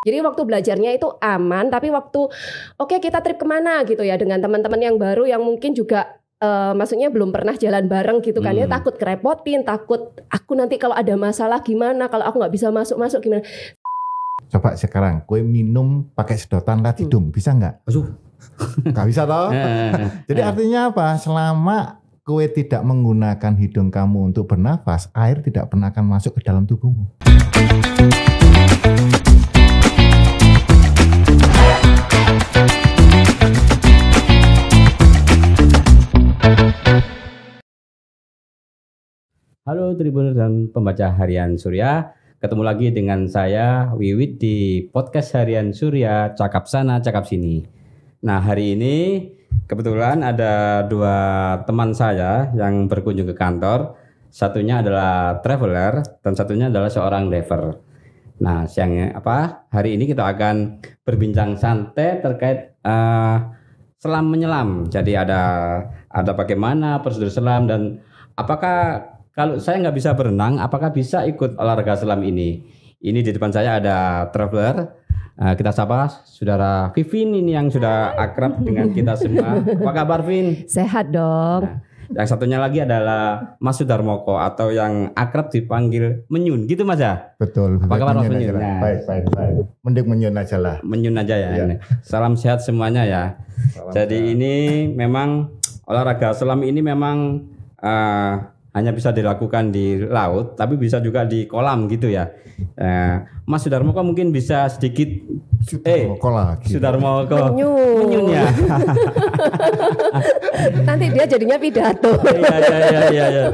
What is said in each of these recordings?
Jadi waktu belajarnya itu aman, tapi waktu oke okay, kita trip kemana gitu ya dengan teman-teman yang baru yang mungkin juga uh, maksudnya belum pernah jalan bareng gitu kan ya, hmm. ya takut kerepotin, takut aku nanti kalau ada masalah gimana, kalau aku nggak bisa masuk masuk gimana? Coba sekarang, kue minum pakai sedotan lah hidung hmm. bisa nggak? Aduh, nggak bisa toh. Eh, eh, Jadi artinya apa? Selama kue tidak menggunakan hidung kamu untuk bernafas, air tidak pernah akan masuk ke dalam tubuhmu. Halo Tribuner dan pembaca harian Surya. Ketemu lagi dengan saya Wiwit di podcast harian Surya, cakap sana, cakap sini. Nah, hari ini kebetulan ada dua teman saya yang berkunjung ke kantor. Satunya adalah traveler dan satunya adalah seorang driver. Nah, siangnya apa? Hari ini kita akan berbincang santai terkait uh, selam menyelam. Jadi ada ada bagaimana prosedur selam dan apakah kalau saya nggak bisa berenang, apakah bisa ikut olahraga selam ini? Ini di depan saya ada traveler. Eh, kita sapa saudara Vivin ini yang sudah akrab dengan kita semua. Apa kabar Vin? Sehat dong. Nah, yang satunya lagi adalah Mas Sudarmoko atau yang akrab dipanggil Menyun, gitu Mas ya? Betul. Apa kabar Mas Menyun? Nah. Baik, baik, baik. Mending Menyun aja lah. Menyun aja ya. ya. Salam sehat semuanya ya. Salam Jadi sehat. ini memang olahraga selam ini memang uh, hanya bisa dilakukan di laut, tapi bisa juga di kolam gitu ya. Eh, Mas Sudarmo kok mungkin bisa sedikit Sudarmoko eh, lagi. Sudarmoko menyu. menyunya. Nanti dia jadinya pidato. Iya iya iya iya. Ya.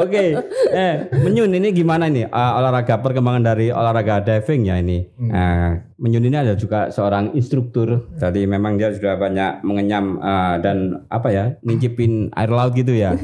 Oke, okay. eh menyun ini gimana ini uh, olahraga perkembangan dari olahraga diving ya ini. Hmm. Uh, menyun ini ada juga seorang instruktur, jadi memang dia sudah banyak mengenyam uh, dan apa ya, ngincipin air laut gitu ya.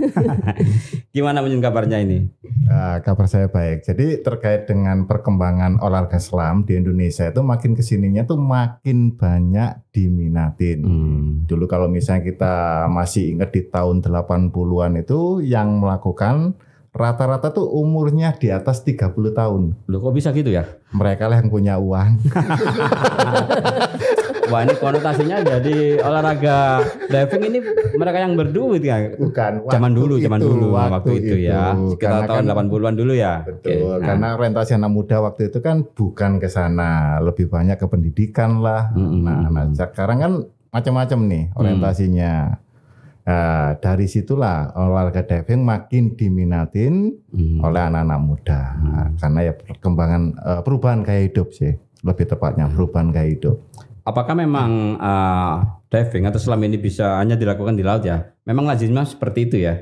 Gimana menyun kabarnya ini? Uh, kabar saya baik. Jadi terkait dengan perkembangan olahraga selam di Indonesia itu makin kesininya tuh makin banyak diminatin. Hmm. Dulu kalau misalnya kita masih ingat di tahun 80-an itu yang melakukan rata-rata tuh umurnya di atas 30 tahun. Loh kok bisa gitu ya? Mereka lah yang punya uang. Wah ini konotasinya jadi olahraga diving ini mereka yang berduit ya? Bukan. Zaman dulu, zaman dulu waktu, waktu itu, ya. itu ya. Sekitar tahun kan, 80-an dulu ya. Betul. Okay. Karena orientasi nah. anak muda waktu itu kan bukan ke sana, lebih banyak ke pendidikan lah. Mm-hmm. Nah, nah, sekarang kan macam-macam nih mm. orientasinya. Mm. Nah, dari situlah olahraga diving makin diminatin hmm. oleh anak-anak muda hmm. karena ya perkembangan eh, perubahan gaya hidup sih lebih tepatnya mm. perubahan gaya hidup. Apakah memang uh, diving atau selam ini bisa hanya dilakukan di laut ya? Memang lazimnya seperti itu ya?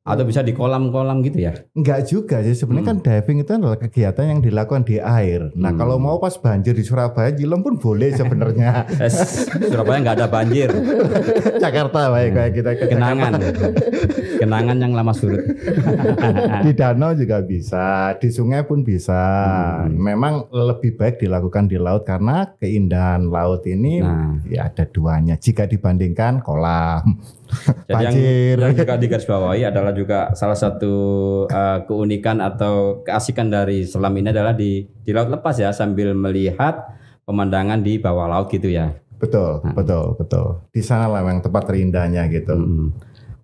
Atau bisa di kolam-kolam gitu ya? Enggak juga sih. Sebenarnya kan hmm. kan diving itu adalah kegiatan yang dilakukan di air. Nah hmm. kalau mau pas banjir di Surabaya, Jilom pun boleh sebenarnya. Surabaya nggak ada banjir. Jakarta baik hmm. kita ke Kenangan. Kenangan yang lama surut. di danau juga bisa, di sungai pun bisa. Hmm. Memang lebih baik dilakukan di laut karena keindahan laut ini nah. ya ada duanya jika dibandingkan kolam. Jadi yang, yang juga digarisbawahi adalah juga salah satu uh, keunikan atau keasikan dari selam ini adalah di di laut lepas ya sambil melihat pemandangan di bawah laut gitu ya. Betul, nah. betul, betul. Di sana lah yang tempat terindahnya gitu. Hmm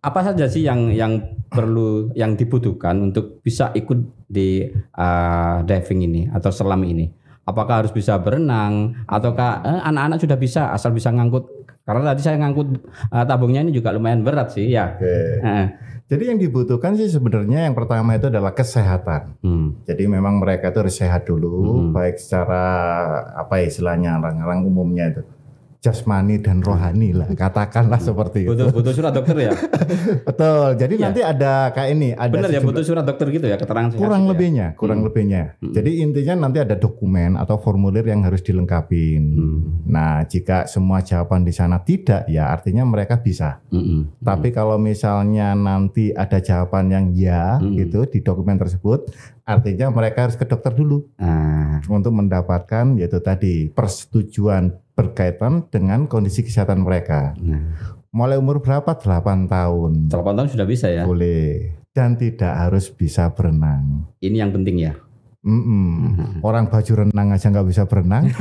apa saja sih yang yang perlu yang dibutuhkan untuk bisa ikut di uh, diving ini atau selam ini? Apakah harus bisa berenang ataukah anak eh, anak-anak sudah bisa asal bisa ngangkut? Karena tadi saya ngangkut uh, tabungnya ini juga lumayan berat sih ya. Oke. Uh. Jadi yang dibutuhkan sih sebenarnya yang pertama itu adalah kesehatan. Hmm. Jadi memang mereka itu harus sehat dulu, hmm. baik secara apa istilahnya orang-orang umumnya itu jasmani dan rohani lah katakanlah seperti itu butuh butuh surat dokter ya betul jadi ya. nanti ada kayak ini ada benar ya butuh surat dokter gitu ya keterangan kurang lebihnya ya? kurang hmm. lebihnya hmm. jadi intinya nanti ada dokumen atau formulir yang harus dilengkapi hmm. nah jika semua jawaban di sana tidak ya artinya mereka bisa hmm. hmm. tapi hmm. kalau misalnya nanti ada jawaban yang ya hmm. gitu di dokumen tersebut artinya mereka harus ke dokter dulu hmm. untuk mendapatkan yaitu tadi persetujuan berkaitan dengan kondisi kesehatan mereka. Hmm. Mulai umur berapa? 8 tahun. 8 tahun sudah bisa ya? Boleh. Dan tidak harus bisa berenang. Ini yang penting ya? Mm -mm. Orang baju renang aja nggak bisa berenang.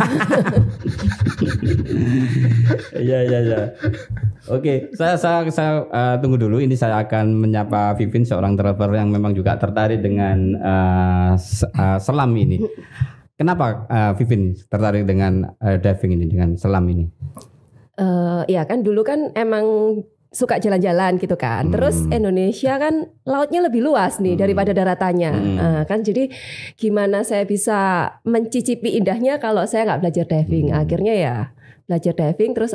Iya iya iya. Oke, saya saya, saya uh, tunggu dulu. Ini saya akan menyapa Vivin, seorang traveler yang memang juga tertarik dengan uh, uh, selam ini. Kenapa uh, Vivin tertarik dengan uh, diving ini dengan selam ini? Uh, ya kan dulu kan emang suka jalan-jalan gitu kan. Hmm. Terus Indonesia kan lautnya lebih luas nih hmm. daripada daratannya. Hmm. Uh, kan jadi gimana saya bisa mencicipi indahnya kalau saya nggak belajar diving. Hmm. Akhirnya ya belajar diving terus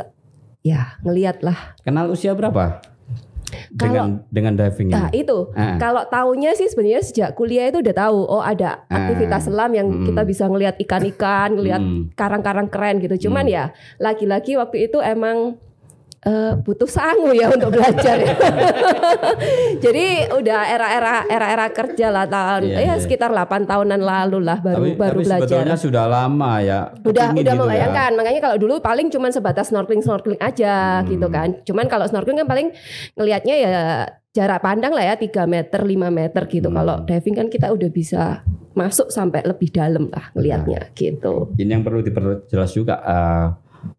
ya ngeliat lah. Kenal usia berapa? dengan kalau, dengan diving Nah, itu. uh. Kalau taunya sih sebenarnya sejak kuliah itu udah tahu oh ada ah. aktivitas uh. selam yang hmm. kita bisa ngelihat ikan-ikan, ngelihat hmm. karang-karang keren gitu. Cuman hmm. ya lagi-lagi waktu itu emang uh, butuh sangu ya untuk belajar. Ya. Jadi udah era-era era-era kerja lah tahun yeah, ya yeah. sekitar 8 tahunan lalu lah baru tapi, baru tapi belajar. Sebetulnya sudah lama ya. Udah udah gitu ya. membayangkan. Ya. Makanya kalau dulu paling cuman sebatas snorkeling-snorkeling aja hmm. gitu kan. Cuman kalau snorkeling kan paling ngelihatnya ya jarak pandang lah ya 3 meter 5 meter gitu hmm. kalau diving kan kita udah bisa masuk sampai lebih dalam lah ngelihatnya iya. gitu ini yang perlu diperjelas juga uh,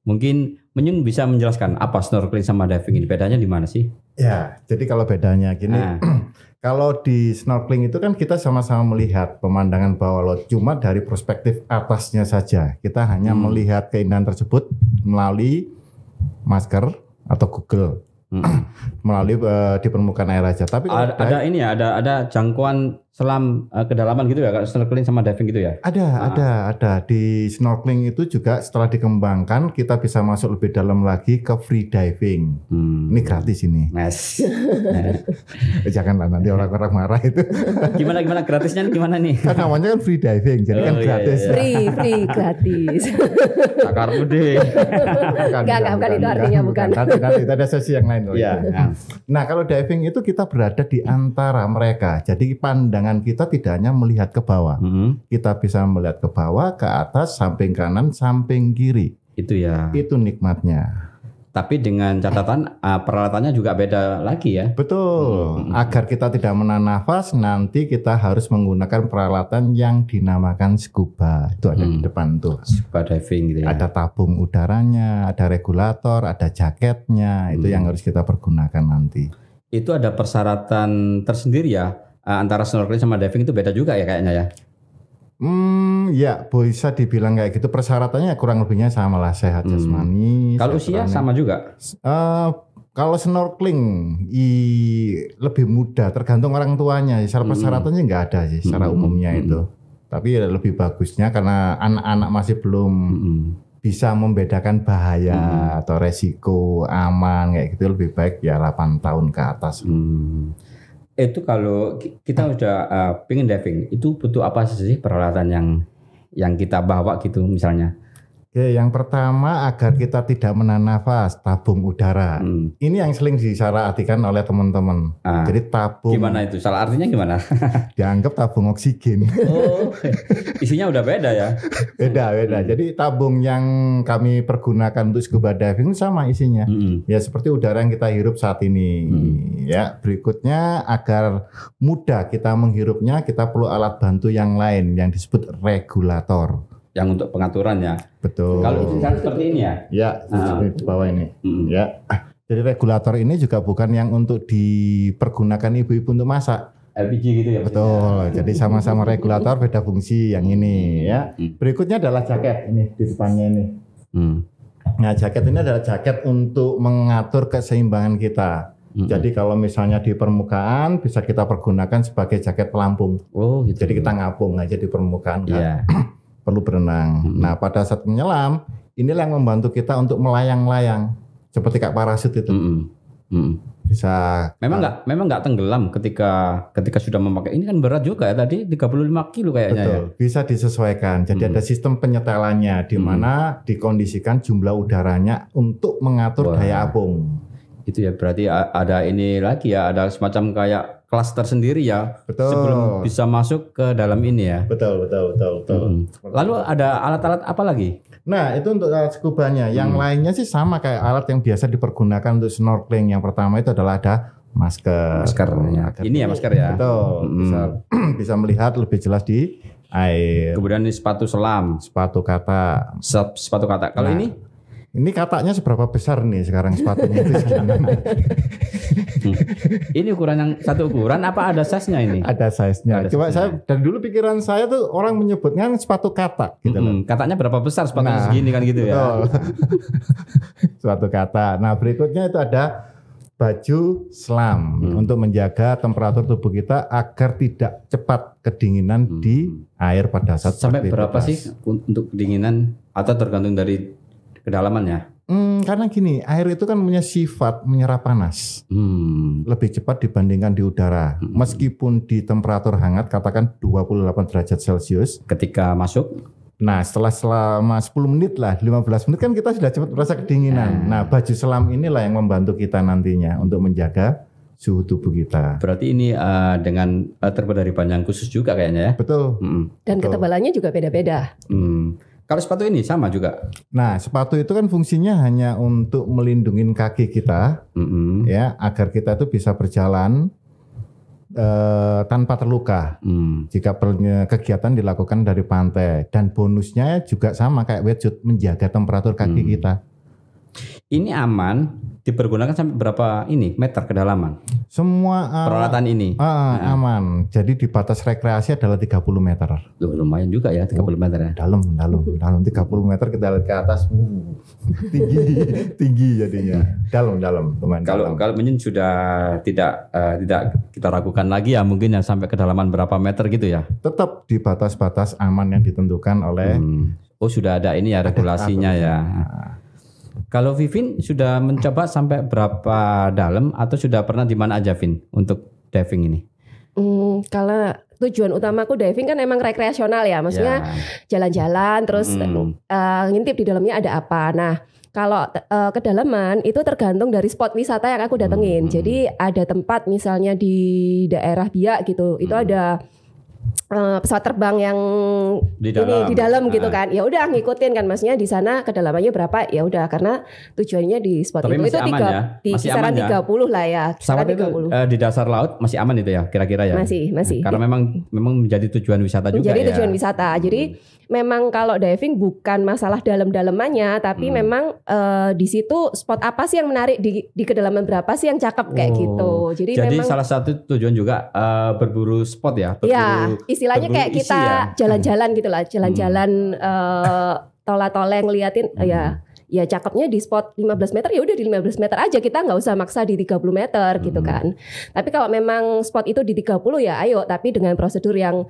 mungkin Menyun bisa menjelaskan apa snorkeling sama diving ini bedanya di mana sih? Ya, jadi kalau bedanya gini, nah. kalau di snorkeling itu kan kita sama-sama melihat pemandangan bawah laut, cuma dari perspektif atasnya saja. Kita hanya hmm. melihat keindahan tersebut melalui masker atau Google. Hmm. melalui uh, di permukaan air aja. Tapi ada, ada ini ya, ada ada jangkauan selam uh, kedalaman gitu ya, kalau snorkeling sama diving gitu ya? Ada, nah. ada, ada. Di snorkeling itu juga setelah dikembangkan kita bisa masuk lebih dalam lagi ke free diving. Hmm. Ini gratis ini. Mas. Nice. Janganlah nanti orang-orang marah itu. gimana gimana gratisnya gimana nih? Kan namanya kan free diving, jadi kan oh, kan gratis. Iya, iya. Free, free, gratis. Akar gede. Enggak, enggak, bukan itu artinya bukan. Nanti, nanti ada sesi yang lain loh. Iya, iya. nah, kalau diving itu kita berada di antara mereka. Jadi pandang pandangan kita tidak hanya melihat ke bawah. Hmm. Kita bisa melihat ke bawah, ke atas, samping kanan, samping kiri. Itu ya. Itu nikmatnya. Tapi dengan catatan ah, peralatannya juga beda lagi ya. Betul. Mm-hmm. Agar kita tidak menahan nafas, nanti kita harus menggunakan peralatan yang dinamakan scuba. Itu ada hmm. di mm. depan tuh. Scuba diving gitu ya. Ada tabung udaranya, ada regulator, ada jaketnya. Itu hmm. yang harus kita pergunakan nanti. Itu ada persyaratan tersendiri ya Eh, antara snorkeling sama diving itu beda juga ya kayaknya ya. Hmm, ya bisa dibilang kayak gitu. Persyaratannya ya kurang lebihnya sama lah sehat hmm. jasmani. Kalau usia terangnya. sama juga. Uh, kalau snorkeling i, lebih mudah, tergantung orang tuanya. Secara hmm. persyaratannya nggak hmm. ada sih, secara hmm. umumnya hmm. itu. Tapi ya lebih bagusnya karena anak-anak masih belum hmm. bisa membedakan bahaya hmm. atau resiko aman kayak gitu lebih baik ya 8 tahun ke atas. Hmm itu kalau kita udah uh, eh, pengen diving itu butuh apa sih peralatan yang yang kita bawa gitu misalnya Oke, yang pertama agar kita tidak menahan nafas, tabung udara. Hmm. Ini yang sering artikan oleh teman-teman. Ah. Jadi tabung. Gimana itu? Salah artinya gimana? dianggap tabung oksigen. Oh, isinya udah beda ya? beda, beda. Hmm. Jadi tabung yang kami pergunakan untuk scuba diving sama isinya. Hmm. Ya seperti udara yang kita hirup saat ini. Hmm. Ya, berikutnya agar mudah kita menghirupnya, kita perlu alat bantu yang lain yang disebut regulator yang untuk pengaturannya. Betul. Kalau itu kan seperti ini ya. Ya, nah. di bawah ini. Mm. Ya. Ah, jadi regulator ini juga bukan yang untuk dipergunakan ibu-ibu untuk masak. LPG gitu ya. Betul. Ya. Jadi sama-sama regulator beda fungsi yang ini ya. Mm. Berikutnya adalah jaket ini di depannya ini. Hmm. Nah, jaket ini adalah jaket untuk mengatur keseimbangan kita. mm Jadi kalau misalnya di permukaan bisa kita pergunakan sebagai jaket pelampung. Oh, gitu. Jadi kita ngapung aja di permukaan kan. Yeah. Iya. perlu berenang. Hmm. Nah, pada saat menyelam, inilah yang membantu kita untuk melayang-layang seperti kak parasit itu. Hmm. Hmm. Bisa Memang nggak memang nggak tenggelam ketika ketika sudah memakai. Ini kan berat juga ya tadi 35 kilo kayaknya ya. Betul. ya. bisa disesuaikan. Jadi hmm. ada mm-hmm. sistem penyetelannya di mm-hmm. mana hmm. dikondisikan jumlah udaranya untuk mengatur Wah. daya apung. Itu ya berarti ada ini lagi ya, ada semacam kayak kelas sendiri ya. Betul. Sebelum bisa masuk ke dalam ini ya. Betul, betul, betul, betul. Hmm. Lalu ada alat-alat apa lagi? Nah, itu untuk alat skubanya. Yang mm. lainnya sih sama kayak alat yang biasa dipergunakan untuk snorkeling. Yang pertama itu adalah ada masker. Masker. Ya. Ini ya masker ya. Betul. Hmm. Bisa, bisa melihat lebih jelas di air. Kemudian ini sepatu selam, sepatu kata. Sep, sepatu kata. Kalau nah, ini ini kataknya seberapa besar nih sekarang sepatunya itu sekarang? ini ukuran yang satu ukuran apa ada size-nya ini? Ada size-nya. Ada Cuma size saya dari dulu pikiran saya tuh orang menyebutnya kan sepatu kata, gitu mm -hmm. loh. Katanya berapa besar sepatunya nah, segini kan gitu ya? betul. ya. sepatu kata. Nah, berikutnya itu ada baju selam hmm. untuk menjaga temperatur tubuh kita agar tidak cepat kedinginan hmm. di air pada saat sampai berapa sih untuk kedinginan atau tergantung dari kedalamannya? Hmm, karena gini, air itu kan punya sifat menyerap panas hmm. lebih cepat dibandingkan di udara. Hmm. Meskipun di temperatur hangat katakan 28 derajat Celcius. Ketika masuk? Nah setelah selama 10 menit lah, 15 menit kan kita sudah cepat merasa kedinginan. Hmm. Nah baju selam inilah yang membantu kita nantinya untuk menjaga suhu tubuh kita. Berarti ini uh, dengan uh, terbuat dari panjang khusus juga kayaknya ya? Betul. Hmm. Dan betul. ketebalannya juga beda-beda. Hmm. Kalau sepatu ini sama juga. Nah, sepatu itu kan fungsinya hanya untuk melindungi kaki kita, mm-hmm. ya, agar kita itu bisa berjalan eh, tanpa terluka mm. jika kegiatan dilakukan dari pantai. Dan bonusnya juga sama kayak wetsuit menjaga temperatur kaki mm. kita ini aman dipergunakan sampai berapa ini meter kedalaman? Semua uh, peralatan ini uh, uh, nah. aman. Jadi di batas rekreasi adalah 30 meter. Loh, lumayan juga ya 30 oh, meter ya. Dalam, dalam, dalam 30 meter ke dalam ke atas uh, tinggi, tinggi jadinya. Dalam, dalam, lumayan. Kalau dalam. kalau mungkin sudah tidak uh, tidak kita ragukan lagi ya mungkin yang sampai kedalaman berapa meter gitu ya. Tetap di batas-batas aman yang ditentukan oleh hmm. Oh, sudah ada ini ya regulasinya ada, ya. Ah, kalau Vivin sudah mencoba sampai berapa dalam atau sudah pernah di mana aja Vin untuk diving ini? Hmm, kalau tujuan utamaku diving kan emang rekreasional ya, maksudnya ya. jalan-jalan ya. terus hmm. uh, ngintip di dalamnya ada apa. Nah, kalau uh, kedalaman itu tergantung dari spot wisata yang aku datengin. Hmm. Jadi ada tempat misalnya di daerah Biak gitu, hmm. itu ada Eh, pesawat terbang yang di dalam, ini di dalam gitu ah. kan. Ya udah ngikutin kan maksudnya di sana kedalamannya berapa? Ya udah karena tujuannya di spot Tapi itu itu tiga, ya? di masih kisaran ya? tiga puluh ya? lah ya. Pesawat itu Uh, di dasar laut masih aman itu ya kira-kira ya. Masih, ya, masih. Karena ya. memang memang menjadi tujuan wisata juga menjadi ya. tujuan wisata. Hmm. Jadi hmm. memang kalau diving bukan masalah dalam-dalamannya tapi hmm. memang uh, di situ spot apa sih yang menarik di di kedalaman berapa sih yang cakep kayak oh. gitu. Jadi, Jadi memang, salah satu tujuan juga uh, berburu spot ya, Iya istilahnya kayak kita ya. jalan-jalan ya. gitu lah, hmm. jalan-jalan hmm. uh, eh, tola-toleng ngeliatin hmm. ya ya cakepnya di spot 15 meter ya udah di 15 meter aja kita nggak usah maksa di 30 meter gitu hmm. gitu kan. Tapi kalau memang spot itu di 30 ya ayo tapi dengan prosedur yang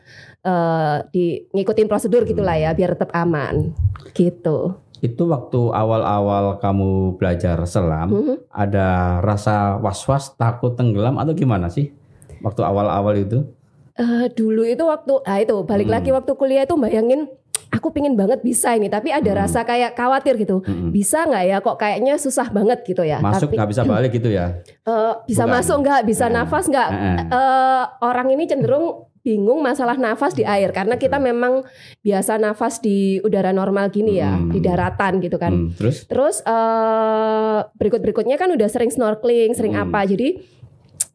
uh, di ngikutin prosedur gitulah ya hmm. biar tetap aman gitu. Itu waktu awal-awal kamu belajar selam -hmm. ada rasa was-was takut tenggelam atau gimana sih? Waktu awal-awal itu? uh, dulu itu waktu ah itu balik hmm. lagi waktu kuliah itu bayangin aku pingin banget bisa ini tapi ada hmm. rasa kayak khawatir gitu hmm. bisa nggak ya kok kayaknya susah banget gitu ya masuk nggak bisa balik gitu ya uh, bisa Bukan. masuk nggak bisa eh. nafas nggak hmm. eh. uh, orang ini cenderung bingung masalah nafas di air karena kita hmm. memang biasa nafas di udara normal gini ya hmm. di daratan gitu kan hmm. terus terus uh, eh, berikut berikutnya kan udah sering snorkeling sering hmm. apa jadi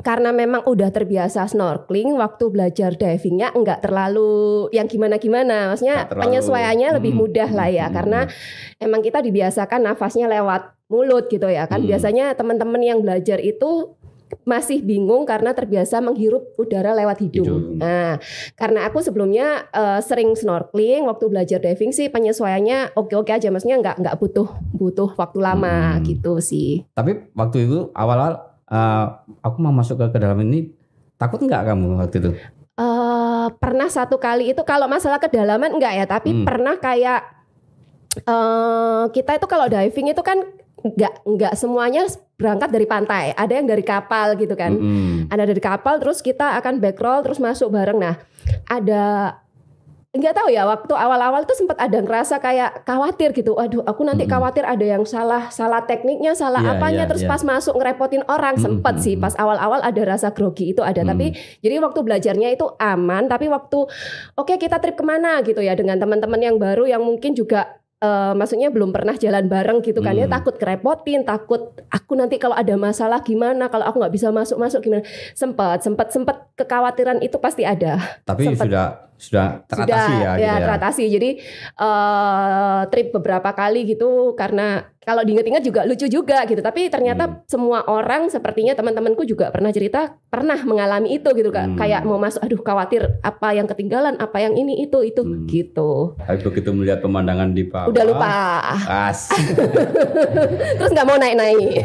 karena memang udah terbiasa snorkeling, waktu belajar divingnya nggak terlalu yang gimana-gimana. Maksudnya terlalu, penyesuaiannya hmm, lebih mudah lah ya, hmm, karena hmm. emang kita dibiasakan nafasnya lewat mulut gitu ya kan. Hmm. Biasanya teman-teman yang belajar itu masih bingung karena terbiasa menghirup udara lewat hidung. hidung. Nah, karena aku sebelumnya uh, sering snorkeling, waktu belajar diving sih penyesuaiannya oke-oke aja, maksudnya nggak nggak butuh butuh waktu lama hmm. gitu sih. Tapi waktu itu awal-awal Eh, aku mau masuk ke, ke dalam ini takut nggak kamu waktu itu? Uh, pernah satu kali itu kalau masalah kedalaman enggak ya, tapi hmm. pernah kayak uh, kita itu kalau diving itu kan nggak nggak semuanya berangkat dari pantai, ada yang dari kapal gitu kan, -hmm. ada dari kapal terus kita akan backroll terus masuk bareng. Nah, ada nggak tahu ya waktu awal-awal tuh sempat ada ngerasa kayak khawatir gitu. Aduh, aku nanti mm -hmm. khawatir ada yang salah, salah tekniknya, salah yeah, apanya yeah, terus yeah. pas masuk ngerepotin orang. Mm -hmm. Sempat hmm, sih hmm, pas hmm. awal-awal ada rasa grogi itu ada, mm -hmm. tapi jadi waktu belajarnya itu aman, tapi waktu oke okay, kita trip kemana gitu ya dengan teman-teman yang baru yang mungkin juga uh, maksudnya belum pernah jalan bareng gitu kan ya. hmm. ya takut kerepotin takut aku nanti kalau ada masalah gimana kalau aku nggak bisa masuk masuk gimana sempat sempat sempat kekhawatiran itu pasti ada tapi sempet. sudah sudah teratasi sudah, ya, ya, gitu ya teratasi jadi uh, trip beberapa kali gitu karena kalau diingat-ingat juga lucu juga gitu tapi ternyata hmm. semua orang sepertinya teman-temanku juga pernah cerita pernah mengalami itu gitu kak hmm. kayak mau masuk aduh khawatir apa yang ketinggalan apa yang ini itu itu hmm. gitu tapi begitu melihat pemandangan di bawah udah lupa as terus nggak mau naik-naik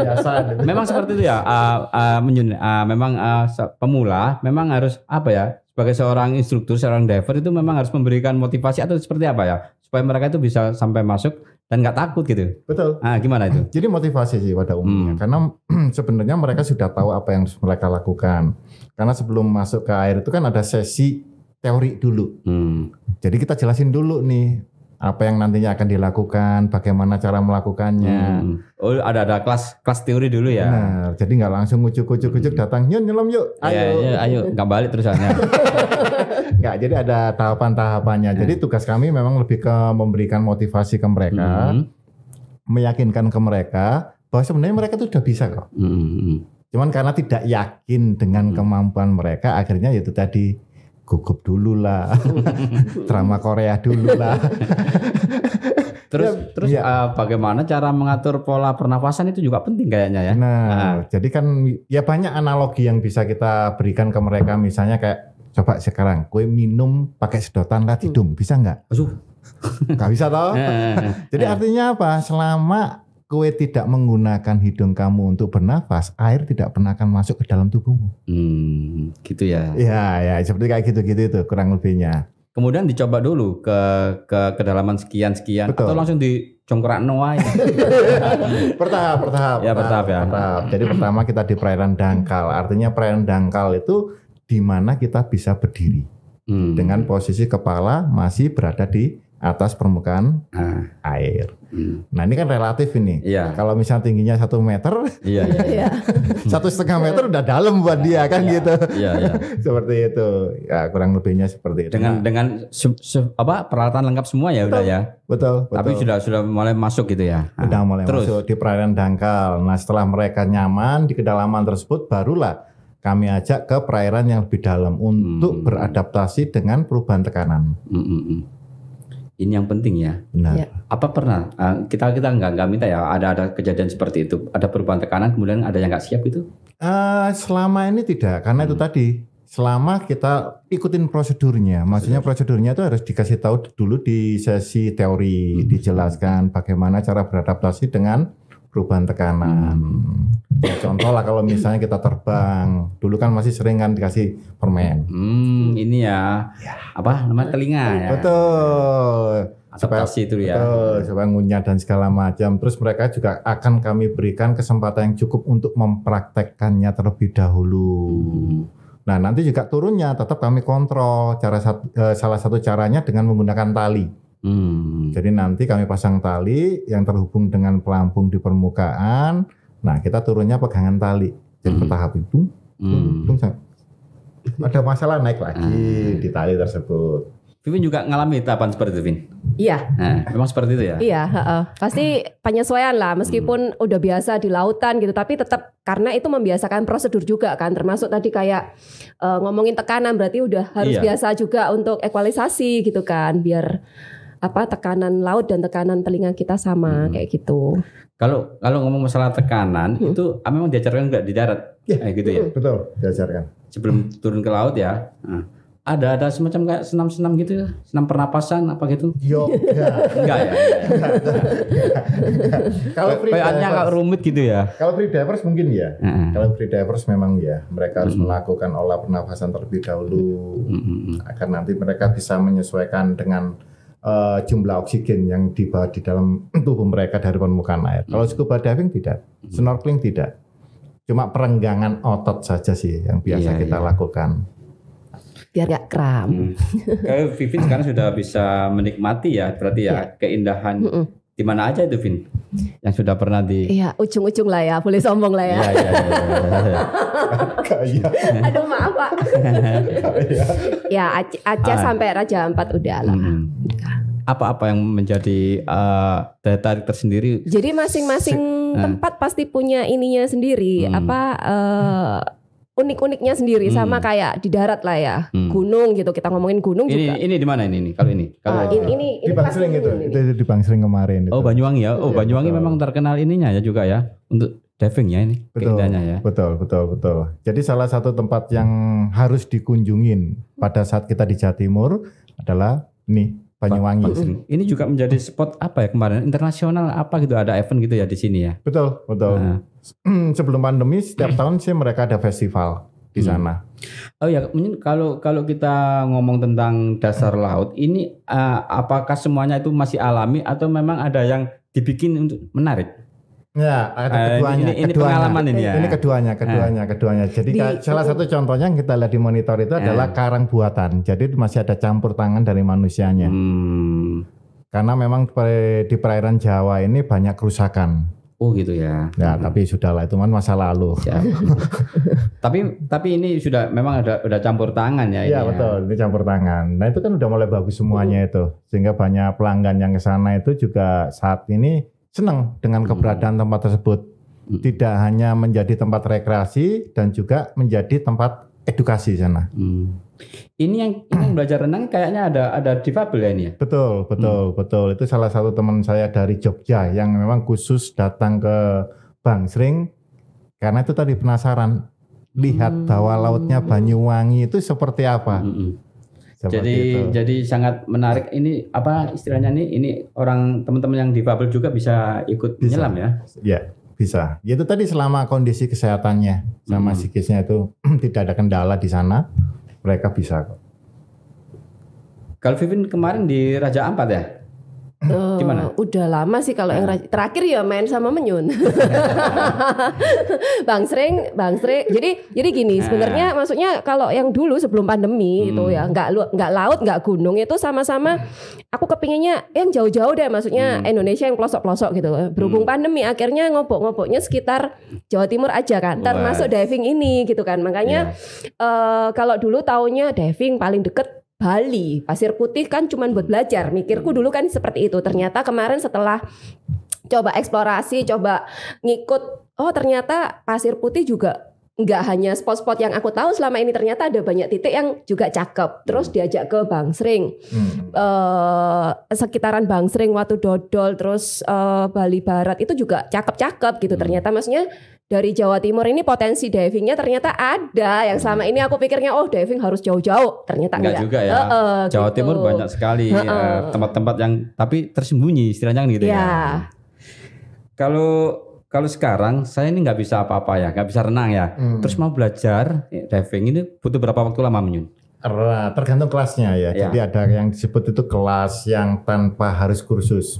Biasa. Nah, ya, memang seperti itu ya uh, uh, menyun, uh, memang uh, pemula memang harus apa ya sebagai seorang instruktur, seorang driver itu memang harus memberikan motivasi atau seperti apa ya supaya mereka itu bisa sampai masuk dan nggak takut gitu. Betul. Ah gimana itu? Jadi motivasi sih pada umumnya hmm. karena sebenarnya mereka sudah tahu apa yang mereka lakukan. Karena sebelum masuk ke air itu kan ada sesi teori dulu. Hmm. Jadi kita jelasin dulu nih apa yang nantinya akan dilakukan, bagaimana cara melakukannya. Hmm. Oh, ada ada kelas kelas teori dulu ya. Benar. Jadi nggak langsung ujuk-ujuk-ujuk hmm. datang, "Nyun, nyelam yuk." Iya, ayo. Ya, ya, ayo, nggak balik terusannya. nggak, jadi ada tahapan-tahapannya. Hmm. Jadi tugas kami memang lebih ke memberikan motivasi ke mereka, hmm. meyakinkan ke mereka bahwa sebenarnya mereka tuh udah bisa kok. Hmm. hmm, hmm. Cuman karena tidak yakin dengan hmm. kemampuan mereka, akhirnya ya itu tadi gugup dulu lah, drama Korea dulu lah. terus ya, terus ya. Uh, bagaimana cara mengatur pola pernafasan itu juga penting kayaknya ya. Nah, nah, jadi kan ya banyak analogi yang bisa kita berikan ke mereka misalnya kayak coba sekarang kue minum pakai sedotan lah hidung bisa nggak? Aduh. Gak bisa toh. Eh, eh, jadi artinya apa? Selama Kue tidak menggunakan hidung kamu untuk bernafas, air tidak pernah akan masuk ke dalam tubuhmu. Hmm, gitu ya. Ya, ya, seperti kayak gitu-gitu itu kurang lebihnya. Kemudian dicoba dulu ke ke kedalaman sekian-sekian atau langsung di congkrak pertahap, pertahap. Ya, pertahap ya. Pertahap. Jadi pertama kita di perairan dangkal. Artinya perairan dangkal itu di mana kita bisa berdiri. Hmm. Dengan posisi kepala masih berada di atas permukaan ah. air. Hmm. Nah ini kan relatif ini. Yeah. Kalau misalnya tingginya satu meter, yeah, iya, iya. yeah. satu setengah meter udah dalam buat iya, dia kan yeah, gitu. Yeah, yeah. seperti itu. Ya kurang lebihnya seperti itu. Dengan nah. dengan su, su, apa peralatan lengkap semua ya betul, udah ya. Betul, betul. Tapi sudah sudah mulai masuk gitu ya. Ah, sudah mulai Terus. masuk di perairan dangkal. Nah setelah mereka nyaman di kedalaman tersebut, barulah kami ajak ke perairan yang lebih dalam untuk hmm. beradaptasi dengan perubahan tekanan. Hmm. hmm, hmm ini yang penting ya. Benar. Ya. Apa pernah eh, kita kita nggak nggak minta ya ada ada kejadian seperti itu, ada perubahan tekanan kemudian ada yang nggak siap itu? Uh, selama ini tidak, karena hmm. itu tadi selama kita ikutin prosedurnya, maksudnya prosedurnya itu harus dikasih tahu dulu di sesi teori, hmm. dijelaskan bagaimana cara beradaptasi dengan perubahan tekanan. Hmm. Ya, contoh lah kalau misalnya kita terbang, dulu kan masih sering kan dikasih permen. Hmm, ini ya, ya. apa namanya telinga ya. Betul. Adaptasi supaya, itu ya. Betul, supaya ngunyah dan segala macam. Terus mereka juga akan kami berikan kesempatan yang cukup untuk mempraktekkannya terlebih dahulu. Hmm. Nah, nanti juga turunnya tetap kami kontrol. Cara sat, eh, salah satu caranya dengan menggunakan tali. Hmm. Jadi nanti kami pasang tali yang terhubung dengan pelampung di permukaan. Nah, kita turunnya pegangan tali. Jadi hmm. bertahap itu. Hmm. ada masalah naik lagi hmm. di tali tersebut. Vivin juga ngalami tahapan seperti itu, Vin? Iya. Nah, memang seperti itu ya? Iya, uh, pasti penyesuaian lah. Meskipun hmm. udah biasa di lautan gitu, tapi tetap karena itu membiasakan prosedur juga kan. Termasuk tadi kayak uh, ngomongin tekanan, berarti udah harus iya. biasa juga untuk ekualisasi gitu kan, biar apa tekanan laut dan tekanan telinga kita sama hmm. kayak gitu. Kalau kalau ngomong masalah tekanan hmm. itu ah, memang diajarkan enggak di darat? Ya, eh, gitu ya. Hmm. Betul, diajarkan. Sebelum turun ke laut ya. Nah, ada ada semacam kayak senam-senam gitu ya, senam pernapasan apa gitu? Yo, Enggak ya. Kalau free divers agak rumit gitu ya. Kalau free divers mungkin ya. hmm Kalau free divers memang ya, mereka harus hmm. melakukan olah pernapasan terlebih dahulu hmm, hmm agar nanti mereka bisa menyesuaikan dengan uh, jumlah oksigen yang dibawa di dalam tubuh mereka dari permukaan air. Kalau iya. scuba diving tidak, iya. snorkeling tidak. Cuma perenggangan otot saja sih yang biasa iya, kita iya. lakukan biar gak kram. Hmm. Kayak Vivin sekarang sudah bisa menikmati ya, berarti ya, ya. keindahan mm -mm di mana aja itu Vin yang sudah pernah di iya ujung-ujung lah ya boleh sombong lah ya iya iya iya, iya, iya, iya. aduh maaf pak ya aja ah. sampai Raja Ampat udah lah hmm. apa-apa yang menjadi uh, daya tarik tersendiri jadi masing-masing eh. tempat pasti punya ininya sendiri hmm. apa uh, unik-uniknya sendiri hmm. sama kayak di darat lah ya hmm. gunung gitu kita ngomongin gunung ini, juga ini di mana ini, ini kalau ini kalau oh, ini, ini di Bangsering itu ini. itu di Bangsering kemarin oh Banyuwangi ya oh iya, Banyuwangi memang terkenal ininya ya juga ya untuk diving ya ini betul, keindahannya ya betul betul betul jadi salah satu tempat yang harus dikunjungin pada saat kita di Jawa Timur adalah nih Banyuwangi. ini. ini juga menjadi spot apa ya kemarin internasional apa gitu ada event gitu ya di sini ya. Betul, betul. Nah. Hmm, sebelum pandemi setiap hmm. tahun sih mereka ada festival di hmm. sana. Oh ya, mungkin kalau kalau kita ngomong tentang dasar laut ini uh, apakah semuanya itu masih alami atau memang ada yang dibikin untuk menarik? Ya, ada uh, keduanya. Ini, ini keduanya. pengalaman ini ya. Ini keduanya, keduanya, uh. keduanya. Jadi di, salah satu contohnya yang kita lihat di monitor itu adalah uh. karang buatan. Jadi masih ada campur tangan dari manusianya. Hmm. Karena memang di perairan Jawa ini banyak kerusakan Oh gitu ya. Ya, hmm. tapi sudahlah itu kan masa lalu. Ya. tapi tapi ini sudah memang ada udah campur tangan ya. Iya ya. betul, ini campur tangan. Nah itu kan udah mulai bagus semuanya uh. itu, sehingga banyak pelanggan yang ke sana itu juga saat ini senang dengan hmm. keberadaan hmm. tempat tersebut. Hmm. Tidak hanya menjadi tempat rekreasi dan juga menjadi tempat edukasi sana. Hmm. Ini yang ini belajar renang kayaknya ada ada difabel ya ini ya? Betul, betul, hmm. betul. Itu salah satu teman saya dari Jogja yang memang khusus datang ke sering karena itu tadi penasaran lihat hmm. bawah lautnya Banyuwangi itu seperti apa. Hmm, hmm. Seperti jadi itu. jadi sangat menarik ini apa istilahnya nih ini orang teman-teman yang difabel juga bisa ikut bisa. menyelam ya. Iya bisa. Itu tadi selama kondisi kesehatannya sama hmm. psikisnya itu tidak ada kendala di sana mereka bisa kok. Kalau Vivin kemarin di Raja Ampat ya? Uh, Gimana? Udah lama sih kalau yang nah. rajin. Terakhir ya main sama Menyun. bang Sreng, Bang Sreng. Jadi jadi gini, nah. sebenarnya maksudnya kalau yang dulu sebelum pandemi gitu ya, hmm. itu ya nggak nggak laut, nggak gunung itu sama-sama aku kepinginnya yang jauh-jauh deh maksudnya hmm. Indonesia yang pelosok-pelosok gitu. Berhubung hmm. pandemi akhirnya ngobok-ngoboknya sekitar Jawa Timur aja kan. Termasuk diving ini gitu kan. Makanya yeah. Iya. uh, kalau dulu taunya diving paling deket Bali, pasir putih kan cuman buat belajar. Mikirku dulu kan seperti itu. Ternyata kemarin setelah coba eksplorasi, coba ngikut, oh ternyata pasir putih juga nggak hanya spot-spot yang aku tahu selama ini ternyata ada banyak titik yang juga cakep terus hmm. diajak ke Bangsering hmm. uh, sekitaran Sering waktu Dodol terus uh, Bali Barat itu juga cakep-cakep gitu hmm. ternyata maksudnya dari Jawa Timur ini potensi divingnya ternyata ada yang hmm. selama ini aku pikirnya oh diving harus jauh-jauh ternyata enggak, enggak. juga ya e -e, Jawa gitu. Timur banyak sekali eh, tempat-tempat e uh, yang tapi tersembunyi istilahnya kan gitu ya, ya. kalau kalau sekarang saya ini nggak bisa apa-apa ya, nggak bisa renang ya. Hmm. Terus mau belajar eh, diving ini butuh berapa waktu lama menyun? Tergantung kelasnya ya. ya. Jadi ada yang disebut itu kelas yang tanpa harus kursus,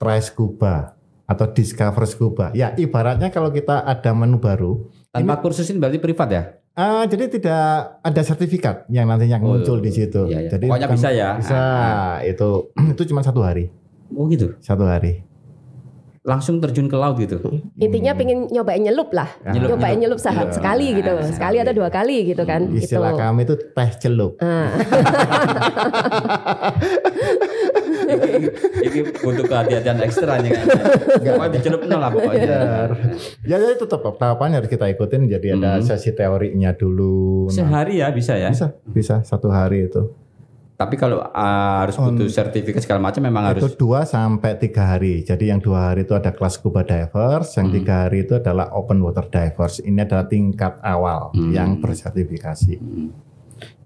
try scuba atau discover scuba. Ya ibaratnya kalau kita ada menu baru. Tanpa ini, kursus ini berarti privat ya? Uh, jadi tidak ada sertifikat yang nantinya oh, muncul di situ. Iya, iya. Jadi Pokoknya bisa ya. Bisa ah, ah. itu itu cuma satu hari. Oh gitu. Satu hari langsung terjun ke laut gitu. Hmm. Intinya hmm. pengen nyobain nyelup lah, ah, nyelup, nyobain nyelup, nyelup iya, sekali gitu, sekali. Iya, sekali atau dua kali gitu kan. Hmm. Istilah gitu. kami itu teh celup. Ah. ini butuh kehati-hatian ekstra nih kan. mau dicelup nol lah pokoknya. Iya. Ya jadi ya, itu tetap tahapannya harus kita ikutin. Jadi ada hmm. sesi teorinya dulu. Nah. Sehari nah. ya bisa ya? Bisa, bisa satu hari itu. Tapi kalau uh, harus butuh sertifikat segala macam memang itu harus itu 2 sampai tiga hari. Jadi yang dua hari itu ada kelas scuba divers, yang hmm. tiga hari itu adalah open water divers. Ini adalah tingkat awal hmm. yang bersertifikasi. Hmm.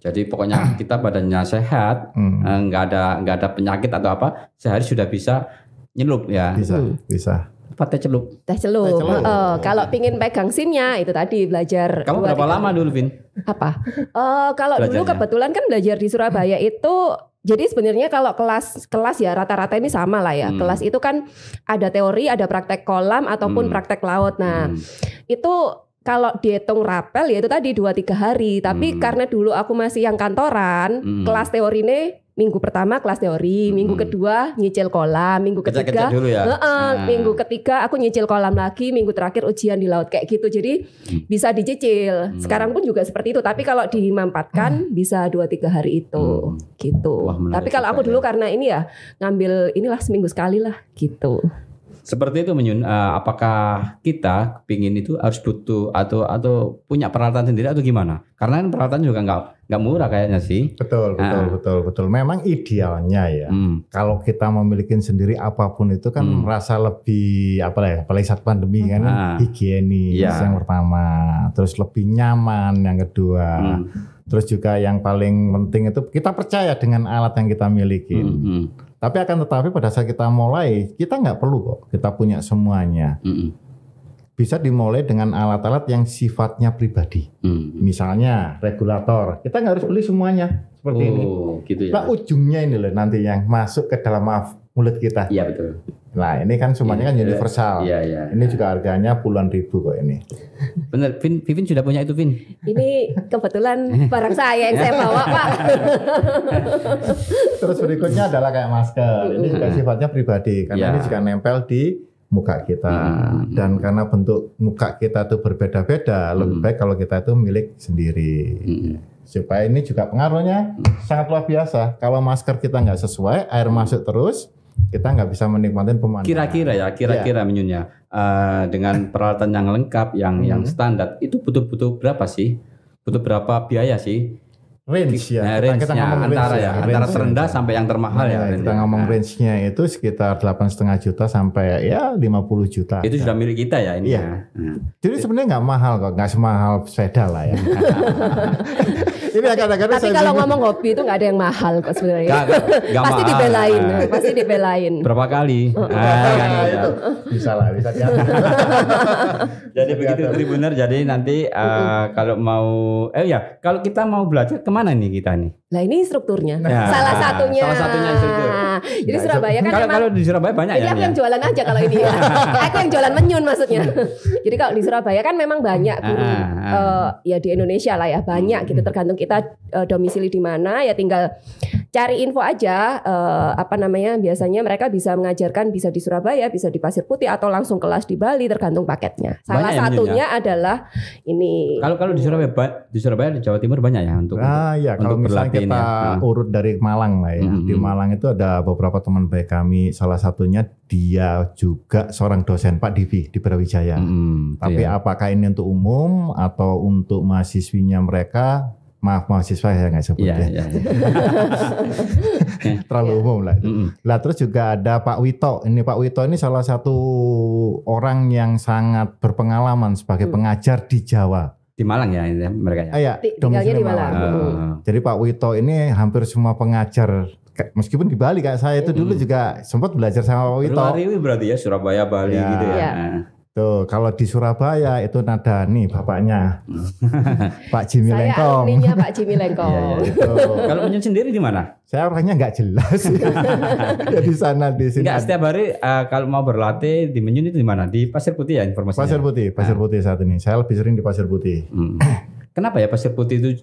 Jadi pokoknya kita badannya sehat, hmm. Eh, nggak hmm. ada nggak ada penyakit atau apa, sehari sudah bisa nyelup ya. Bisa, hmm. bisa apa teh celup? Teh celup. celup. Uh, kalau pingin pegang sinnya itu tadi belajar. Kamu berapa lama dulu, Vin? Apa? Uh, kalau dulu kebetulan kan belajar di Surabaya hmm. itu jadi sebenarnya kalau kelas kelas ya rata-rata ini sama lah ya. Hmm. Kelas itu kan ada teori, ada praktek kolam ataupun hmm. praktek laut. Nah, hmm. itu kalau dihitung rapel ya itu tadi 2 3 hari, tapi hmm. karena dulu aku masih yang kantoran, hmm. kelas teori ini minggu pertama kelas teori, hmm. minggu kedua nyicil kolam, minggu ketiga Keca dulu ya. uh, nah. minggu ketiga aku nyicil kolam lagi, minggu terakhir ujian di laut kayak gitu. Jadi hmm. bisa dicicil. Hmm. Sekarang pun juga seperti itu, tapi kalau dimampatkan hmm. bisa dua tiga hari itu hmm. gitu. Wah, tapi kalau aku dulu ya. karena ini ya ngambil inilah seminggu sekali lah gitu. Seperti itu Menyun, uh, apakah kita pingin itu harus butuh atau atau punya peralatan sendiri atau gimana? Karena kan peralatan juga nggak nggak murah kayaknya sih. Betul, ah. betul, uh. betul, betul. Memang idealnya ya. Hmm. Kalau kita memiliki sendiri apapun itu kan hmm. merasa lebih apa ya, apalagi saat pandemi hmm. kan uh. higienis yeah. yang pertama, terus lebih nyaman yang kedua. Hmm. Terus juga yang paling penting itu kita percaya dengan alat yang kita miliki. Hmm. hmm. Tapi akan tetapi pada saat kita mulai, kita nggak perlu kok kita punya semuanya. Mm -hmm. Bisa dimulai dengan alat-alat yang sifatnya pribadi. Mm. Misalnya regulator, kita nggak harus beli semuanya seperti oh, ini. Gitu ya. Nah ujungnya ini loh nanti yang masuk ke dalam mulut kita. Iya betul. Nah ini kan semuanya kan iya, universal. Iya iya. Ini juga harganya puluhan ribu kok ini. Bener, Vin, Vivin sudah punya itu Vin. Ini kebetulan barang saya yang saya bawa Pak. Terus berikutnya adalah kayak masker. Ini juga sifatnya pribadi karena ini iya. juga nempel di muka kita hmm. dan karena bentuk muka kita itu berbeda-beda hmm. lebih baik kalau kita itu milik sendiri hmm. supaya ini juga pengaruhnya hmm. sangat luar biasa kalau masker kita nggak sesuai air masuk terus kita nggak bisa menikmati pemandangan. Kira-kira ya, kira-kira yeah. menyunya uh, dengan peralatan yang lengkap, yang hmm. yang standar itu butuh-butuh berapa sih? Butuh berapa biaya sih? Range ya, nah, range kita, kita ngomong antara ya, ya range antara terendah ya. sampai yang termahal ya, nah, ya. Range kita ngomong range-nya itu sekitar delapan setengah juta sampai ya lima puluh juta. Itu kan. sudah milik kita ya ini. Iya. Ya. Nah. Jadi sebenarnya nggak mahal kok, nggak semahal sepeda lah ya. Ini kadang-kadang Tapi kalau ngomong hobi itu nggak ada yang mahal kok sebenarnya. Gak, gak pasti mahal. dibelain, nah. pasti dibelain. Berapa kali? Uh, ah, itu. Iya, iya, iya. Bisa lah, bisa jadi begitu tribuner. Jadi nanti uh, kalau mau, eh ya, kalau kita mau belajar kemana nih kita nih? lah ini strukturnya. Ya, salah satunya. Salah satunya struktur. Jadi nah, Surabaya kan kalau, kalau di Surabaya banyak ya. Aku yang jualan aja kalau ini. Ya. aku yang jualan menyun maksudnya. Jadi kalau di Surabaya kan memang banyak guru. Uh, ya di Indonesia lah ya banyak gitu tergantung kita uh, domisili di mana ya tinggal cari info aja uh, apa namanya biasanya mereka bisa mengajarkan bisa di Surabaya bisa di Pasir Putih atau langsung kelas di Bali tergantung paketnya salah banyak satunya ya. adalah ini kalau kalau di Surabaya di Surabaya di Jawa Timur banyak ya untuk ah ya untuk iya. kalau misalnya kita ya. urut dari Malang lah ya mm -hmm. di Malang itu ada beberapa teman baik kami salah satunya dia juga seorang dosen Pak Divi di Brawijaya mm -hmm, tapi iya. apakah ini untuk umum atau untuk mahasiswinya mereka maaf mahasiswa saya nggak sebut yeah, ya. Yeah, iya. yeah. Terlalu iya. umum lah. Mm -hmm. Lah terus juga ada Pak Wito. Ini Pak Wito ini salah satu orang yang sangat berpengalaman sebagai mm. pengajar di Jawa. Di Malang ya, ya mereka ya. Ah, ya di, domisili di Malang. Malang. Oh. Uh. Jadi Pak Wito ini hampir semua pengajar meskipun di Bali kayak saya itu dulu juga sempat belajar sama Pak Wito. Lari berarti ya Surabaya Bali ya. gitu ya. ya. Tuh, gitu. kalau di Surabaya itu nada nih bapaknya. Pak Jimmy Saya Lengkong. Saya Pak Jimmy Lengkong. ya, ya. kalau penyu sendiri di mana? Saya orangnya nggak jelas. di sana di sini. Enggak, setiap hari uh, kalau mau berlatih di Menyun itu di mana? Di Pasir Putih ya informasinya. Pasir Putih, Pasir nah. Putih saat ini. Saya lebih sering di Pasir Putih. Hmm. Kenapa ya Pasir Putih itu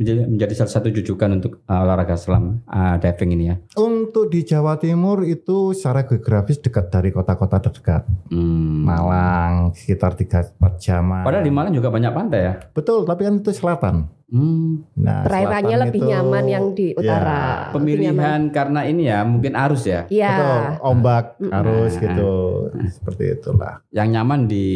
menjadi, menjadi salah satu jujukan untuk uh, olahraga selam uh, diving ini ya? Untuk di Jawa Timur itu secara geografis dekat dari kota-kota terdekat. Hmm. Malang sekitar 3-4 jam. Padahal di Malang juga banyak pantai ya? Betul, tapi kan itu selatan. Hmm. Nah, perairannya lebih itu, nyaman yang di ya. utara. Ya. Pemilihan karena ini ya mungkin arus ya. Iya. Ombak nah, arus nah. gitu. Seperti itulah. Yang nyaman di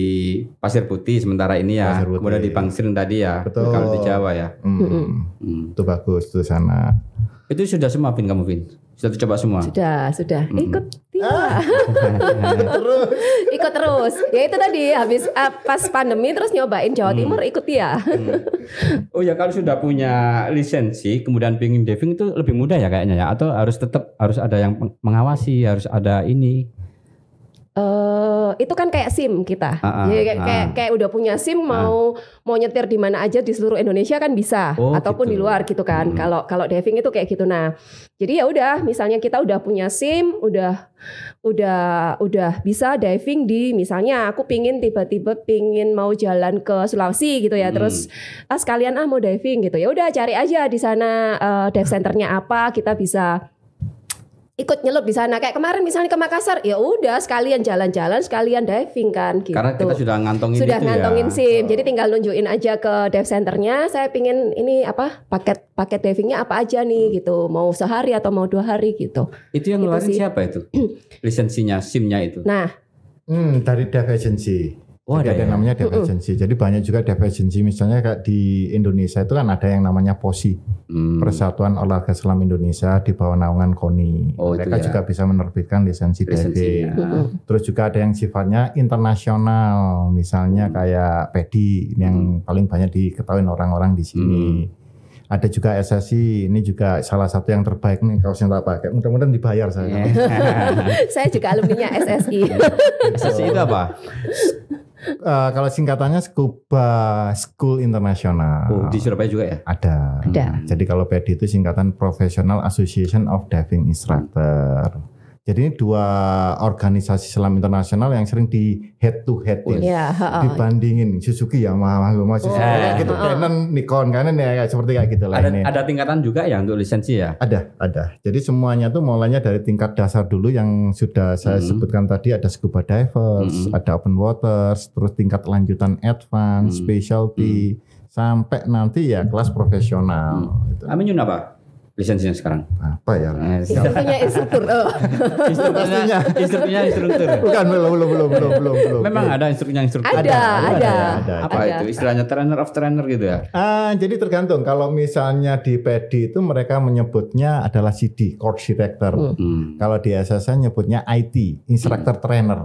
Pasir Putih sementara ini ya. Pasir Putih. Kemudian di Pangsirin tadi ya. Betul. Kalau di Jawa ya. Hmm. Hmm. Hmm. Itu bagus tuh sana. Itu sudah semua Vin kamu Vin? Sudah dicoba semua? Sudah, sudah. Mm -hmm. Ikut ah. ikut terus. ikut terus. Ya itu tadi habis uh, pas pandemi terus nyobain Jawa mm. Timur ikut ya. hmm. Oh ya kalau sudah punya lisensi kemudian pingin diving itu lebih mudah ya kayaknya ya atau harus tetap harus ada yang mengawasi, harus ada ini. Uh, itu kan kayak SIM kita, uh, uh, Jadi kayak, uh. kayak ah. kayak udah punya SIM mau mau nyetir di mana aja di seluruh Indonesia kan bisa, oh, ataupun gitu. di luar gitu kan. Hmm. Kalau hmm. kalau diving itu kayak gitu. Nah, jadi ya udah, misalnya kita udah punya SIM, udah udah udah bisa diving di misalnya aku pingin tiba-tiba pingin mau jalan ke Sulawesi gitu ya, hmm. terus ah sekalian ah mau diving gitu, ya udah cari aja di sana uh, eh, dive centernya apa kita bisa ikut nyelup di sana kayak kemarin misalnya ke Makassar ya udah sekalian jalan-jalan sekalian diving kan gitu karena kita sudah ngantongin sudah ya. ngantongin ya. sim jadi tinggal nunjukin aja ke dive centernya saya pingin ini apa paket paket divingnya apa aja nih hmm. gitu mau sehari atau mau dua hari gitu itu yang gitu ngeluarin gitu siapa itu lisensinya simnya itu nah hmm, dari dive agency Oh, ada, ada, yang ya? namanya divergensi. Uh -uh. Jadi banyak juga divergensi. Misalnya kayak di Indonesia itu kan ada yang namanya POSI, hmm. Persatuan Olahraga Selam Indonesia di bawah naungan KONI. Oh, Mereka ya? juga bisa menerbitkan lisensi DB. Uh ya. Terus juga ada yang sifatnya internasional, misalnya hmm. kayak PEDI yang hmm. paling banyak diketahui orang-orang di sini. Hmm ada juga SSI ini juga salah satu yang terbaik nih kaos yang tak pakai mudah-mudahan dibayar saya yeah. saya juga nya SSI SSI itu apa Uh, kalau singkatannya Scuba School International. Oh, di Surabaya juga ya? Ada. Ada. Jadi kalau PD itu singkatan Professional Association of Diving Instructor. Jadi ini dua organisasi selam internasional yang sering di head to head ya. Yeah, dibandingin Suzuki ya Yamaha Suzuki yeah. Oh. gitu oh. Canon Nikon Canon ya seperti kayak gitu lah ada, ini. Ada tingkatan juga ya untuk lisensi ya? Ada, ada. Jadi semuanya tuh mulainya dari tingkat dasar dulu yang sudah saya mm. sebutkan tadi ada scuba divers, mm. ada open waters, terus tingkat lanjutan advance, mm. specialty mm. sampai nanti ya kelas profesional. Hmm. Gitu. Amin apa lisensinya sekarang? Apa ya? Nah, Istrinya instruktur. Oh. instrukturnya, instrukturnya instruktur. Bukan belum belum belum belum belum Memang ada instrukturnya instruktur. Ada ada, ada, ada, Apa itu istilahnya trainer of trainer gitu ya? Ah, jadi tergantung kalau misalnya di PD itu mereka menyebutnya adalah CD, course director. Hmm. hmm. Kalau di SSN nyebutnya IT, instructor hmm. trainer.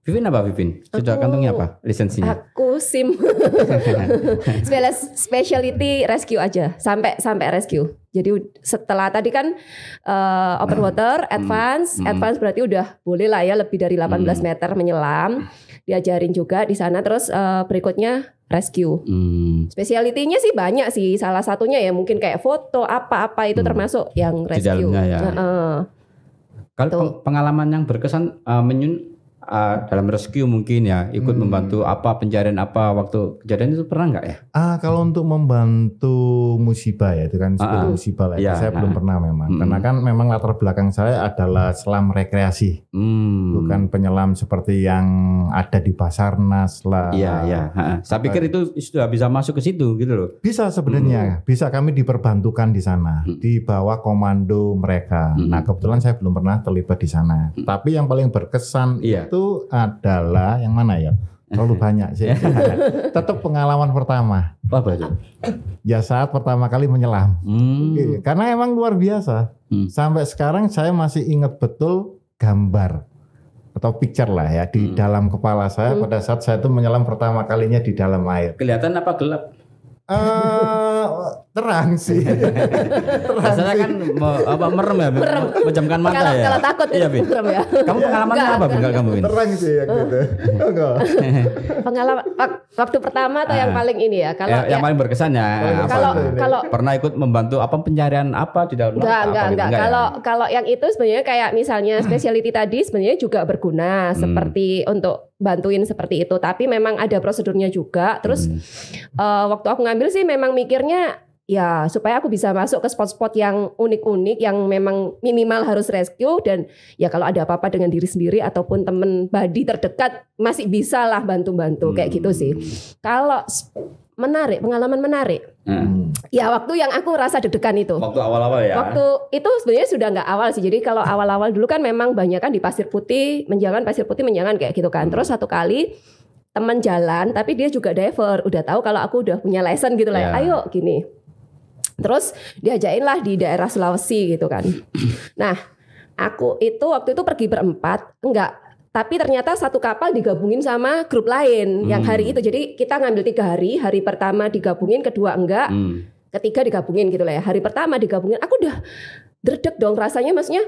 Vivin apa Vivin? Sudah kantongnya apa lisensinya? Aku SIM. Speciality rescue aja sampai sampai rescue. Jadi setelah tadi kan uh, open water, hmm. advance, hmm. advance berarti udah boleh lah ya lebih dari 18 hmm. meter menyelam. Diajarin juga di sana terus uh, berikutnya rescue. Hmm. Spesialitinya sih banyak sih. Salah satunya ya mungkin kayak foto apa-apa itu hmm. termasuk yang rescue. Di dalamnya ya. Uh Kalau pengalaman yang berkesan uh, menyun uh, dalam rescue mungkin ya ikut hmm. membantu apa pencarian apa waktu kejadian itu pernah nggak ya? Ah kalau untuk membantu musibah ya itu kan uh, musibah lah ya, iya, saya nah. belum pernah memang hmm. karena kan memang latar belakang saya adalah selam rekreasi hmm. bukan penyelam seperti yang ada di basarnas lah. Iya iya. Saya pikir itu sudah bisa masuk ke situ gitu loh. Bisa sebenarnya hmm. bisa kami diperbantukan di sana hmm. di bawah komando mereka. Nah, hmm. Nah kebetulan saya belum pernah terlibat di sana. Hmm. Tapi yang paling berkesan iya. itu adalah yang mana ya? Terlalu banyak sih. Tetap pengalaman pertama. Apa itu? Ya saat pertama kali menyelam. Hmm. Karena emang luar biasa. Hmm. Sampai sekarang saya masih ingat betul gambar atau picture lah ya di hmm. dalam kepala saya hmm. pada saat saya itu menyelam pertama kalinya di dalam air. Kelihatan apa gelap? Uh, terang sih. Iya. terang Biasanya kan me, apa merem ya, merem. pejamkan mata kalau, ya. Kalau takut iya, Bin. merem ya. Kamu iya. pengalamannya apa Bin kalau kamu ini? Terang sih ya gitu. Enggak. Oh, pengalaman waktu pertama atau yang ah. paling ini ya, kalau ya, ya, yang paling berkesan ya. Kalau kalau pernah ikut membantu apa pencarian apa di dalam gitu? enggak, enggak, enggak, ya? enggak. Kalau kalau yang itu sebenarnya kayak misalnya hmm. speciality tadi sebenarnya juga berguna hmm. seperti untuk bantuin seperti itu tapi memang ada prosedurnya juga terus hmm. uh, waktu aku ngambil sih memang mikirnya ya supaya aku bisa masuk ke spot-spot yang unik-unik yang memang minimal harus rescue dan ya kalau ada apa-apa dengan diri sendiri ataupun temen badi terdekat masih bisa lah bantu-bantu hmm. kayak gitu hmm. sih. Kalau menarik, pengalaman menarik. Hmm. Ya waktu yang aku rasa deg-degan itu. Waktu awal-awal ya. Waktu itu sebenarnya sudah nggak awal sih. Jadi kalau awal-awal dulu kan memang banyak kan di Pasir Putih, menjangan Pasir Putih, menjangan kayak gitu kan. Hmm. Terus satu kali teman jalan, tapi dia juga diver, udah tahu kalau aku udah punya lesson gitu lah. Yeah. Ya. Ayo gini Terus diajain lah di daerah Sulawesi gitu kan. Nah, aku itu waktu itu pergi berempat, enggak tapi ternyata satu kapal digabungin sama grup lain hmm. yang hari hmm. itu jadi kita ngambil tiga hari hari pertama digabungin kedua enggak hmm. ketiga digabungin gitu lah ya hari pertama digabungin aku udah dredeg dong rasanya maksudnya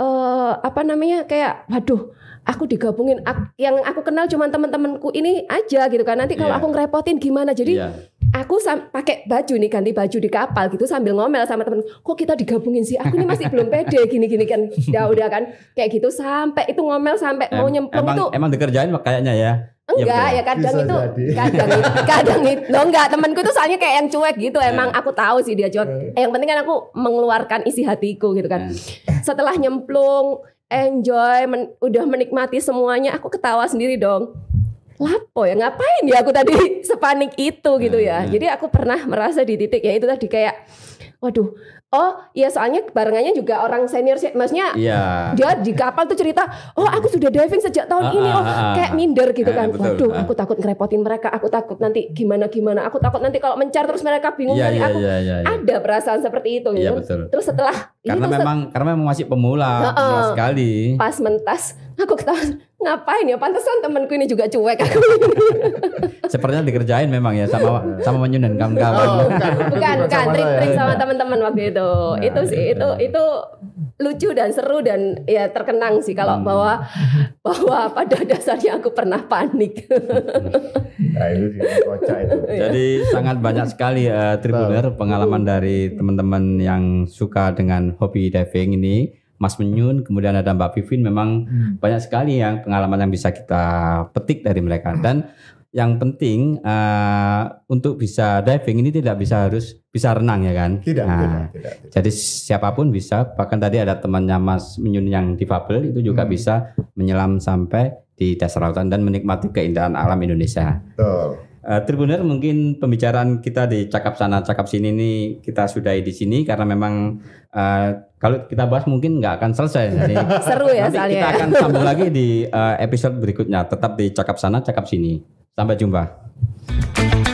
uh, apa namanya kayak waduh aku digabungin yang aku kenal cuma temen-temenku ini aja gitu kan nanti kalau yeah. aku ngerepotin gimana jadi yeah aku pakai baju nih ganti baju di kapal gitu sambil ngomel sama temen kok kita digabungin sih aku ini masih belum pede gini gini kan ya udah kan kayak gitu sampai itu ngomel sampai em, mau nyemplung emang, tuh emang dikerjain kayaknya ya, ya enggak ya, ya kadang itu kadang itu, kadang itu lo enggak temanku tuh soalnya kayak yang cuek gitu iya. emang aku tahu sih dia cuek eh, yang penting kan aku mengeluarkan isi hatiku gitu kan iya. setelah nyemplung enjoy men, udah menikmati semuanya aku ketawa sendiri dong lapo ya ngapain ya aku tadi sepanik itu gitu ya. Iya. Jadi aku pernah merasa di titik ya itu tadi kayak waduh oh iya soalnya barengannya juga orang senior maksudnya yeah. dia di kapal tuh cerita oh aku sudah diving sejak tahun ah, ini ah, oh ah, ah, kayak minder gitu eh, kan betul, waduh ah. aku takut ngerepotin mereka aku takut nanti gimana gimana aku takut nanti kalau mencar terus mereka bingung yeah, dari iya, aku yeah, yeah, yeah. ada perasaan seperti itu yeah, gitu. Ya kan? betul. terus setelah karena memang se karena memang masih pemula uh, sekali pas mentas aku ketahuan ngapain ya pantesan temanku ini juga cuek aku sepertinya dikerjain memang ya sama sama menyunan kawan-kawan oh, bukan bukan, bukan trik-trik sama teman-teman waktu itu nah, itu sih gitu. itu itu lucu dan seru dan ya terkenang sih kalau hmm. bahwa bahwa pada dasarnya aku pernah panik nah itu sih kocak itu iya. jadi sangat banyak sekali uh, eh, tribuner pengalaman dari teman-teman yang suka dengan hobi diving ini Mas Menyun, kemudian ada Mbak Vivin memang hmm. banyak sekali yang pengalaman yang bisa kita petik dari mereka dan yang penting uh, untuk bisa diving ini tidak bisa harus bisa renang ya kan? Tidak, nah, tidak, tidak, tidak. Jadi siapapun bisa, bahkan tadi ada temannya Mas Menyun yang difabel itu juga hmm. bisa menyelam sampai di dasar lautan dan menikmati keindahan alam Indonesia. Betul. Uh, eh, Tribuner mungkin pembicaraan kita di cakap sana cakap sini ini kita sudahi di sini karena memang uh, kalau kita bahas mungkin nggak akan selesai. Jadi, Seru ya nanti soalnya. Kita ya. akan sambung lagi di uh, episode berikutnya. Tetap di cakap sana cakap sini. Sampai jumpa.